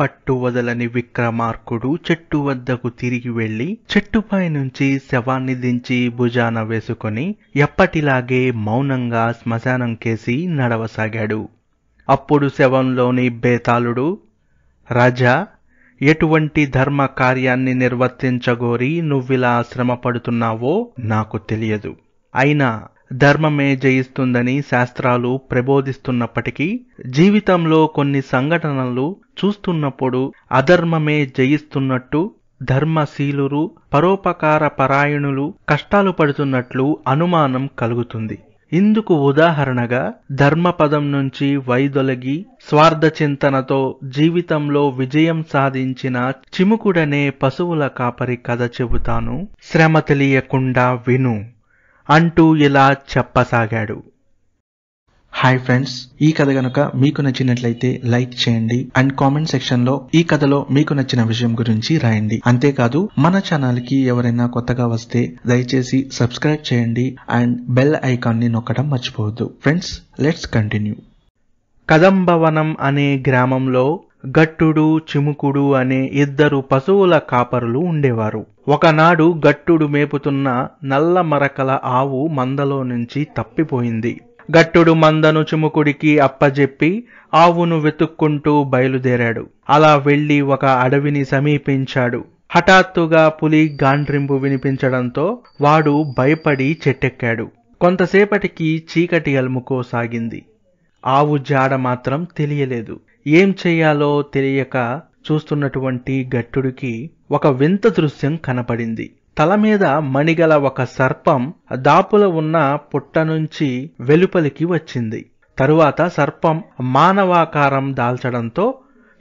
పట్టు వదలని విక్రమార్కుడు చెట్టు వద్దకు తిరిగి వెళ్లి చెట్టుపై నుంచి శవాన్ని దించి భుజాన వేసుకుని ఎప్పటిలాగే మౌనంగా శ్మశానం కేసి నడవసాగాడు అప్పుడు శవంలోని బేతాళుడు రాజా ఎటువంటి ధర్మ కార్యాన్ని నిర్వర్తించగోరి నువ్విలా శ్రమపడుతున్నావో నాకు తెలియదు అయినా ధర్మమే జయిస్తుందని శాస్త్రాలు ప్రబోధిస్తున్నప్పటికీ జీవితంలో కొన్ని సంఘటనలు చూస్తున్నప్పుడు అధర్మమే జయిస్తున్నట్టు ధర్మశీలురు పరోపకార పరాయణులు కష్టాలు పడుతున్నట్లు అనుమానం కలుగుతుంది ఇందుకు ఉదాహరణగా ధర్మపదం నుంచి వైదొలగి స్వార్థ చింతనతో జీవితంలో విజయం సాధించిన చిముకుడనే పశువుల కాపరి కథ చెబుతాను శ్రమ తెలియకుండా విను అంటూ ఇలా చెప్పసాగాడు హాయ్ ఫ్రెండ్స్ ఈ కథ గనుక మీకు నచ్చినట్లయితే లైక్ చేయండి అండ్ కామెంట్ సెక్షన్ లో ఈ కథలో మీకు నచ్చిన విషయం గురించి రాయండి అంతేకాదు మన ఛానల్ కి ఎవరైనా కొత్తగా వస్తే దయచేసి సబ్స్క్రైబ్ చేయండి అండ్ బెల్ ఐకాన్ ని నొక్కడం మర్చిపోవద్దు ఫ్రెండ్స్ లెట్స్ కంటిన్యూ కదంబవనం అనే గ్రామంలో గట్టుడు చిముకుడు అనే ఇద్దరు పశువుల కాపరులు ఉండేవారు ఒకనాడు గట్టుడు మేపుతున్న నల్ల మరకల ఆవు మందలో నుంచి తప్పిపోయింది గట్టుడు మందను చిముకుడికి అప్పజెప్పి ఆవును వెతుక్కుంటూ బయలుదేరాడు అలా వెళ్లి ఒక అడవిని సమీపించాడు హఠాత్తుగా పులి గాండ్రింపు వినిపించడంతో వాడు భయపడి చెట్టెక్కాడు కొంతసేపటికి చీకటి అలుముకోసాగింది ఆవు జాడ మాత్రం తెలియలేదు ఏం చేయాలో తెలియక చూస్తున్నటువంటి గట్టుడికి ఒక వింత దృశ్యం కనపడింది తల మీద మణిగల ఒక సర్పం దాపుల ఉన్న పుట్ట నుంచి వెలుపలికి వచ్చింది తరువాత సర్పం మానవాకారం దాల్చడంతో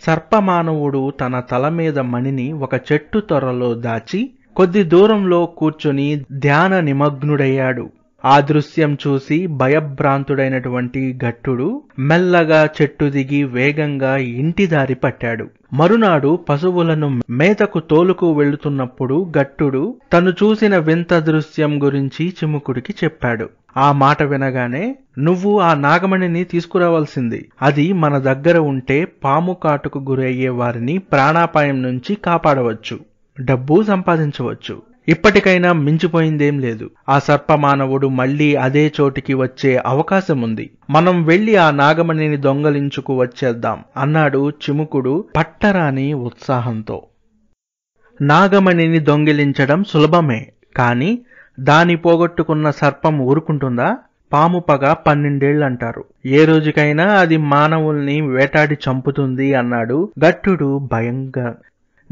సర్పమానవుడు తన తల మీద మణిని ఒక చెట్టు తొరలో దాచి కొద్ది దూరంలో కూర్చుని ధ్యాన నిమగ్నుడయ్యాడు ఆ దృశ్యం చూసి భయభ్రాంతుడైనటువంటి గట్టుడు మెల్లగా చెట్టు దిగి వేగంగా ఇంటి దారి పట్టాడు మరునాడు పశువులను మేతకు తోలుకు వెళుతున్నప్పుడు గట్టుడు తను చూసిన వింత దృశ్యం గురించి చిముకుడికి చెప్పాడు ఆ మాట వినగానే నువ్వు ఆ నాగమణిని తీసుకురావాల్సింది అది మన దగ్గర ఉంటే పాము కాటుకు గురయ్యే వారిని ప్రాణాపాయం నుంచి కాపాడవచ్చు డబ్బు సంపాదించవచ్చు ఇప్పటికైనా మించిపోయిందేం లేదు ఆ సర్పమానవుడు మళ్లీ అదే చోటికి వచ్చే అవకాశం ఉంది మనం వెళ్లి ఆ నాగమణిని దొంగలించుకు వచ్చేద్దాం అన్నాడు చిముకుడు పట్టరాని ఉత్సాహంతో నాగమణిని దొంగిలించడం సులభమే కాని దాని పోగొట్టుకున్న సర్పం ఊరుకుంటుందా పాము పగ పన్నెండేళ్లంటారు ఏ రోజుకైనా అది మానవుల్ని వేటాడి చంపుతుంది అన్నాడు గట్టుడు భయంగా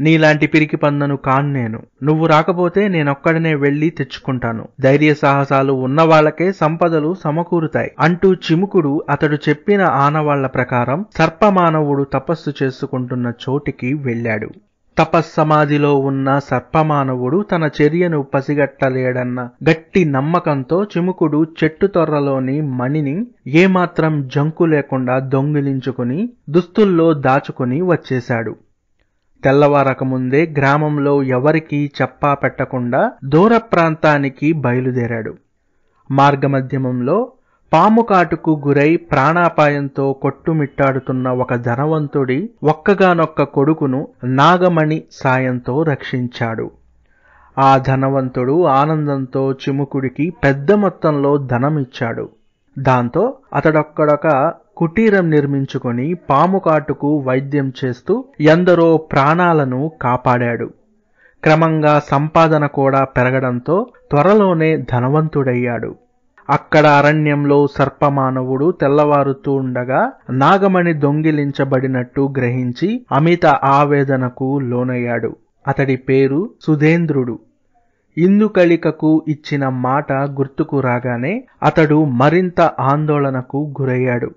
నీలాంటి పిరికి పందను నేను నువ్వు రాకపోతే నేనొక్కడనే వెళ్ళి తెచ్చుకుంటాను ధైర్య సాహసాలు ఉన్నవాళ్లకే సంపదలు సమకూరుతాయి అంటూ చిముకుడు అతడు చెప్పిన ఆనవాళ్ల ప్రకారం సర్పమానవుడు తపస్సు చేసుకుంటున్న చోటికి వెళ్ళాడు తపస్సమాధిలో ఉన్న సర్పమానవుడు తన చర్యను పసిగట్టలేడన్న గట్టి నమ్మకంతో చిముకుడు చెట్టు తొర్రలోని మణిని ఏమాత్రం జంకు లేకుండా దొంగిలించుకుని దుస్తుల్లో దాచుకుని వచ్చేశాడు తెల్లవారకముందే గ్రామంలో ఎవరికీ చెప్పా పెట్టకుండా దూర ప్రాంతానికి బయలుదేరాడు మార్గమధ్యమంలో పాముకాటుకు గురై ప్రాణాపాయంతో కొట్టుమిట్టాడుతున్న ఒక ధనవంతుడి ఒక్కగానొక్క కొడుకును నాగమణి సాయంతో రక్షించాడు ఆ ధనవంతుడు ఆనందంతో చిముకుడికి పెద్ద మొత్తంలో ధనం ఇచ్చాడు దాంతో అతడొక్కడొక కుటీరం నిర్మించుకొని పాముకాటుకు వైద్యం చేస్తూ ఎందరో ప్రాణాలను కాపాడాడు క్రమంగా సంపాదన కూడా పెరగడంతో త్వరలోనే ధనవంతుడయ్యాడు అక్కడ అరణ్యంలో సర్పమానవుడు తెల్లవారుతూ ఉండగా నాగమణి దొంగిలించబడినట్టు గ్రహించి అమిత ఆవేదనకు లోనయ్యాడు అతడి పేరు సుధేంద్రుడు ఇందుకళికకు ఇచ్చిన మాట గుర్తుకు రాగానే అతడు మరింత ఆందోళనకు గురయ్యాడు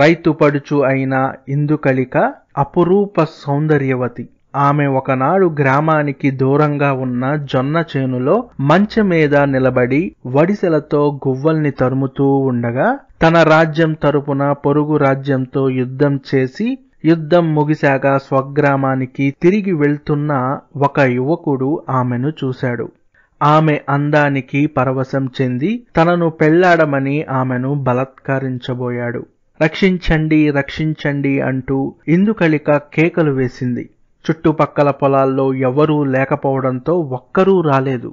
రైతు పడుచు అయిన ఇందుకలిక అపురూప సౌందర్యవతి ఆమె ఒకనాడు గ్రామానికి దూరంగా ఉన్న జొన్న చేనులో మంచె మీద నిలబడి వడిసెలతో గువ్వల్ని తరుముతూ ఉండగా తన రాజ్యం తరపున పొరుగు రాజ్యంతో యుద్ధం చేసి యుద్ధం ముగిశాక స్వగ్రామానికి తిరిగి వెళ్తున్న ఒక యువకుడు ఆమెను చూశాడు ఆమె అందానికి పరవశం చెంది తనను పెళ్లాడమని ఆమెను బలత్కరించబోయాడు రక్షించండి రక్షించండి అంటూ ఇందుకలిక కేకలు వేసింది చుట్టుపక్కల పొలాల్లో ఎవరూ లేకపోవడంతో ఒక్కరూ రాలేదు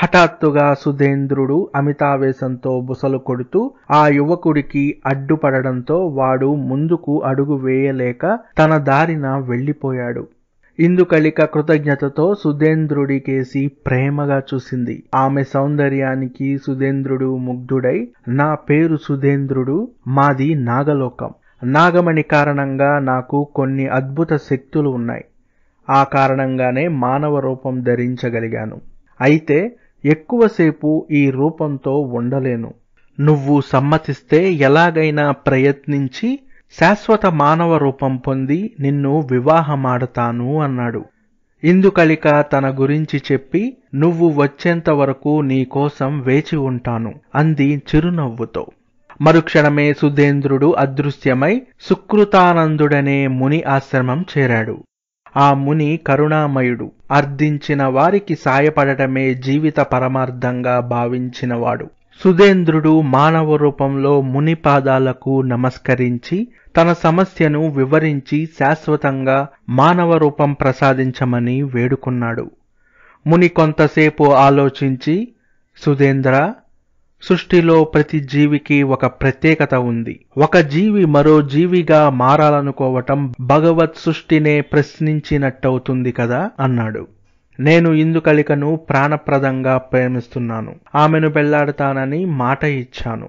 హఠాత్తుగా సుధేంద్రుడు అమితావేశంతో బుసలు కొడుతూ ఆ యువకుడికి అడ్డుపడడంతో వాడు ముందుకు అడుగు వేయలేక తన దారిన వెళ్ళిపోయాడు ఇందుకళిక కృతజ్ఞతతో సుధేంద్రుడి కేసి ప్రేమగా చూసింది ఆమె సౌందర్యానికి సుధేంద్రుడు ముగ్ధుడై నా పేరు సుధేంద్రుడు మాది నాగలోకం నాగమణి కారణంగా నాకు కొన్ని అద్భుత శక్తులు ఉన్నాయి ఆ కారణంగానే మానవ రూపం ధరించగలిగాను అయితే ఎక్కువసేపు ఈ రూపంతో ఉండలేను నువ్వు సమ్మతిస్తే ఎలాగైనా ప్రయత్నించి శాశ్వత మానవ రూపం పొంది నిన్ను వివాహమాడతాను అన్నాడు ఇందుకలిక తన గురించి చెప్పి నువ్వు వచ్చేంత వరకు నీకోసం వేచి ఉంటాను అంది చిరునవ్వుతో మరుక్షణమే సుధేంద్రుడు అదృశ్యమై సుకృతానందుడనే ముని ఆశ్రమం చేరాడు ఆ ముని కరుణామయుడు అర్థించిన వారికి సాయపడటమే జీవిత పరమార్థంగా భావించినవాడు సుధేంద్రుడు మానవ రూపంలో మునిపాదాలకు నమస్కరించి తన సమస్యను వివరించి శాశ్వతంగా మానవ రూపం ప్రసాదించమని వేడుకున్నాడు ముని కొంతసేపు ఆలోచించి సుధేంద్ర సృష్టిలో ప్రతి జీవికి ఒక ప్రత్యేకత ఉంది ఒక జీవి మరో జీవిగా మారాలనుకోవటం భగవత్ సృష్టినే ప్రశ్నించినట్టవుతుంది కదా అన్నాడు నేను ఇందుకలికను ప్రాణప్రదంగా ప్రేమిస్తున్నాను ఆమెను పెళ్లాడతానని మాట ఇచ్చాను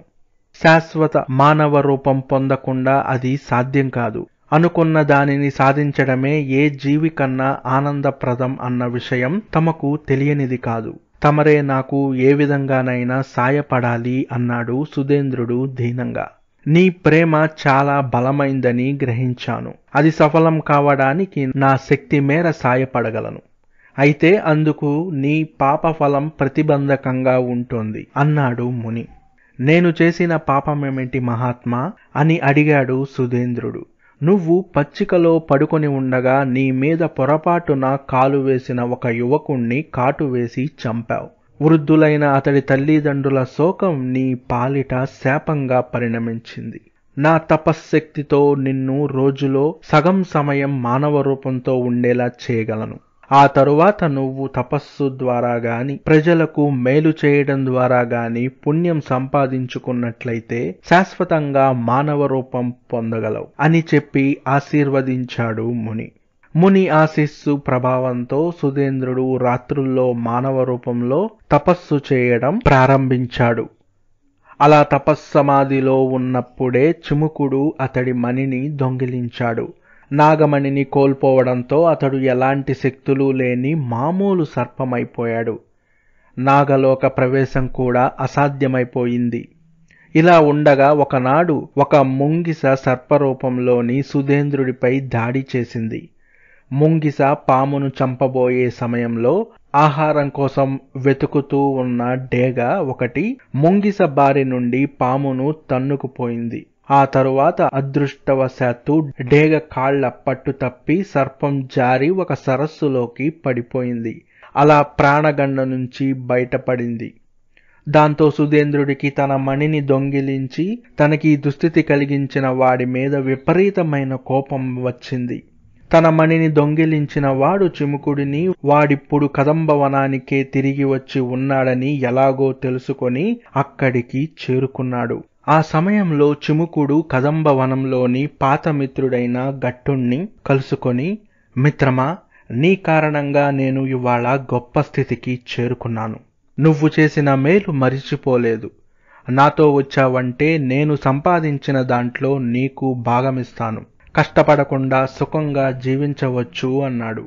శాశ్వత మానవ రూపం పొందకుండా అది సాధ్యం కాదు అనుకున్న దానిని సాధించడమే ఏ జీవి కన్నా ఆనందప్రదం అన్న విషయం తమకు తెలియనిది కాదు తమరే నాకు ఏ విధంగానైనా సాయపడాలి అన్నాడు సుధేంద్రుడు దీనంగా నీ ప్రేమ చాలా బలమైందని గ్రహించాను అది సఫలం కావడానికి నా శక్తి మేర సాయపడగలను అయితే అందుకు నీ పాప ఫలం ప్రతిబంధకంగా ఉంటుంది అన్నాడు ముని నేను చేసిన పాపమేమిటి మహాత్మా అని అడిగాడు సుధేంద్రుడు నువ్వు పచ్చికలో పడుకొని ఉండగా నీ మీద పొరపాటున కాలు వేసిన ఒక యువకుణ్ణి కాటు వేసి చంపావు వృద్ధులైన అతడి తల్లిదండ్రుల శోకం నీ పాలిట శాపంగా పరిణమించింది నా తపశ్శక్తితో నిన్ను రోజులో సగం సమయం మానవ రూపంతో ఉండేలా చేయగలను ఆ తరువాత నువ్వు తపస్సు ద్వారా గాని ప్రజలకు మేలు చేయడం ద్వారా గాని పుణ్యం సంపాదించుకున్నట్లయితే శాశ్వతంగా మానవ రూపం పొందగలవు అని చెప్పి ఆశీర్వదించాడు ముని ముని ఆశీస్సు ప్రభావంతో సుధేంద్రుడు రాత్రుల్లో మానవ రూపంలో తపస్సు చేయడం ప్రారంభించాడు అలా తపస్సమాధిలో ఉన్నప్పుడే చిముకుడు అతడి మణిని దొంగిలించాడు నాగమణిని కోల్పోవడంతో అతడు ఎలాంటి శక్తులు లేని మామూలు సర్పమైపోయాడు నాగలోక ప్రవేశం కూడా అసాధ్యమైపోయింది ఇలా ఉండగా ఒకనాడు ఒక ముంగిస సర్పరూపంలోని సుధేంద్రుడిపై దాడి చేసింది ముంగిస పామును చంపబోయే సమయంలో ఆహారం కోసం వెతుకుతూ ఉన్న డేగ ఒకటి ముంగిస బారి నుండి పామును తన్నుకుపోయింది ఆ తరువాత అదృష్టవశాత్తు డేగ కాళ్ల పట్టు తప్పి సర్పం జారి ఒక సరస్సులోకి పడిపోయింది అలా ప్రాణగండ నుంచి బయటపడింది దాంతో సుధేంద్రుడికి తన మణిని దొంగిలించి తనకి దుస్థితి కలిగించిన వాడి మీద విపరీతమైన కోపం వచ్చింది తన మణిని దొంగిలించిన వాడు చిముకుడిని వాడిప్పుడు కదంబవనానికే తిరిగి వచ్చి ఉన్నాడని ఎలాగో తెలుసుకొని అక్కడికి చేరుకున్నాడు ఆ సమయంలో చిముకుడు కదంబవనంలోని పాత మిత్రుడైన గట్టుణ్ణి కలుసుకొని మిత్రమా నీ కారణంగా నేను ఇవాళ గొప్ప స్థితికి చేరుకున్నాను నువ్వు చేసిన మేలు మరిచిపోలేదు నాతో వచ్చావంటే నేను సంపాదించిన దాంట్లో నీకు భాగమిస్తాను కష్టపడకుండా సుఖంగా జీవించవచ్చు అన్నాడు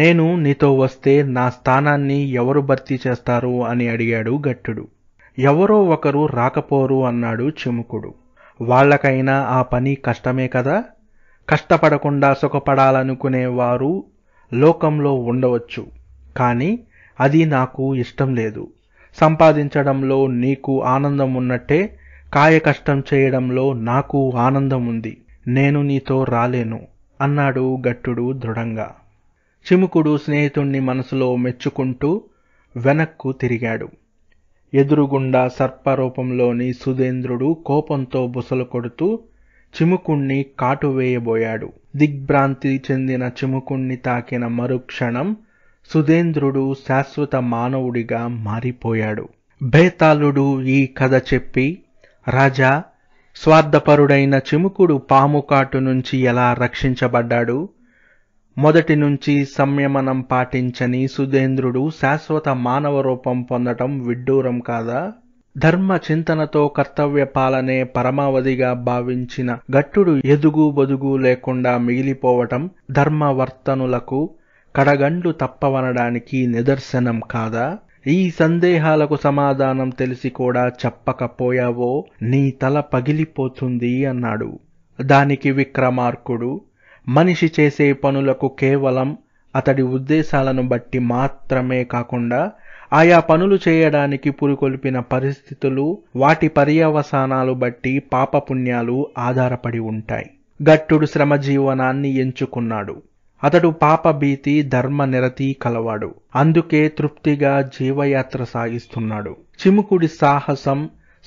నేను నీతో వస్తే నా స్థానాన్ని ఎవరు భర్తీ చేస్తారు అని అడిగాడు గట్టుడు ఎవరో ఒకరు రాకపోరు అన్నాడు చిముకుడు వాళ్ళకైనా ఆ పని కష్టమే కదా కష్టపడకుండా సుఖపడాలనుకునే వారు లోకంలో ఉండవచ్చు కానీ అది నాకు ఇష్టం లేదు సంపాదించడంలో నీకు ఆనందం ఉన్నట్టే కాయకష్టం చేయడంలో నాకు ఆనందం ఉంది నేను నీతో రాలేను అన్నాడు గట్టుడు దృఢంగా చిముకుడు స్నేహితుణ్ణి మనసులో మెచ్చుకుంటూ వెనక్కు తిరిగాడు ఎదురుగుండా సర్పరూపంలోని సుధేంద్రుడు కోపంతో బుసలు కొడుతూ చిముకుణ్ణి కాటువేయబోయాడు దిగ్భ్రాంతి చెందిన చిముకుణ్ణి తాకిన మరుక్షణం సుధేంద్రుడు శాశ్వత మానవుడిగా మారిపోయాడు భేతాళుడు ఈ కథ చెప్పి రాజా స్వార్థపరుడైన చిముకుడు పాము కాటు నుంచి ఎలా రక్షించబడ్డాడు మొదటి నుంచి సంయమనం పాటించని సుధేంద్రుడు శాశ్వత మానవ రూపం పొందటం విడ్డూరం కాదా ధర్మ చింతనతో కర్తవ్య పాలనే పరమావధిగా భావించిన గట్టుడు ఎదుగు బదుగు లేకుండా మిగిలిపోవటం ధర్మవర్తనులకు కడగండ్లు తప్పవనడానికి నిదర్శనం కాదా ఈ సందేహాలకు సమాధానం తెలిసి కూడా చెప్పకపోయావో నీ తల పగిలిపోతుంది అన్నాడు దానికి విక్రమార్కుడు మనిషి చేసే పనులకు కేవలం అతడి ఉద్దేశాలను బట్టి మాత్రమే కాకుండా ఆయా పనులు చేయడానికి పురుకొల్పిన పరిస్థితులు వాటి పర్యవసానాలు బట్టి పాపపుణ్యాలు ఆధారపడి ఉంటాయి గట్టుడు శ్రమ జీవనాన్ని ఎంచుకున్నాడు అతడు పాపభీతి ధర్మ నిరతి కలవాడు అందుకే తృప్తిగా జీవయాత్ర సాగిస్తున్నాడు చిముకుడి సాహసం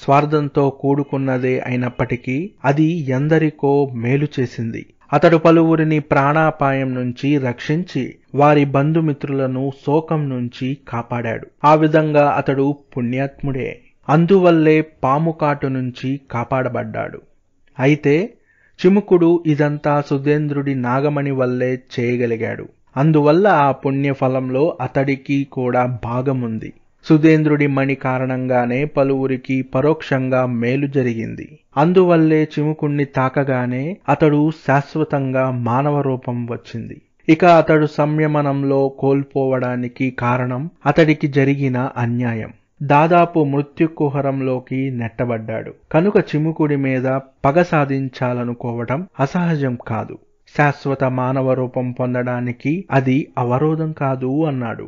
స్వార్థంతో కూడుకున్నదే అయినప్పటికీ అది ఎందరికో మేలు చేసింది అతడు పలువురిని ప్రాణాపాయం నుంచి రక్షించి వారి బంధుమిత్రులను శోకం నుంచి కాపాడాడు ఆ విధంగా అతడు పుణ్యాత్ముడే అందువల్లే పాము కాటు నుంచి కాపాడబడ్డాడు అయితే చిముకుడు ఇదంతా సుధేంద్రుడి నాగమణి వల్లే చేయగలిగాడు అందువల్ల ఆ పుణ్యఫలంలో అతడికి కూడా భాగముంది సుధేంద్రుడి మణి కారణంగానే పలువురికి పరోక్షంగా మేలు జరిగింది అందువల్లే చిముకుణ్ణి తాకగానే అతడు శాశ్వతంగా మానవ రూపం వచ్చింది ఇక అతడు సంయమనంలో కోల్పోవడానికి కారణం అతడికి జరిగిన అన్యాయం దాదాపు మృత్యుకుహరంలోకి నెట్టబడ్డాడు కనుక చిముకుడి మీద పగ సాధించాలనుకోవటం అసహజం కాదు శాశ్వత మానవ రూపం పొందడానికి అది అవరోధం కాదు అన్నాడు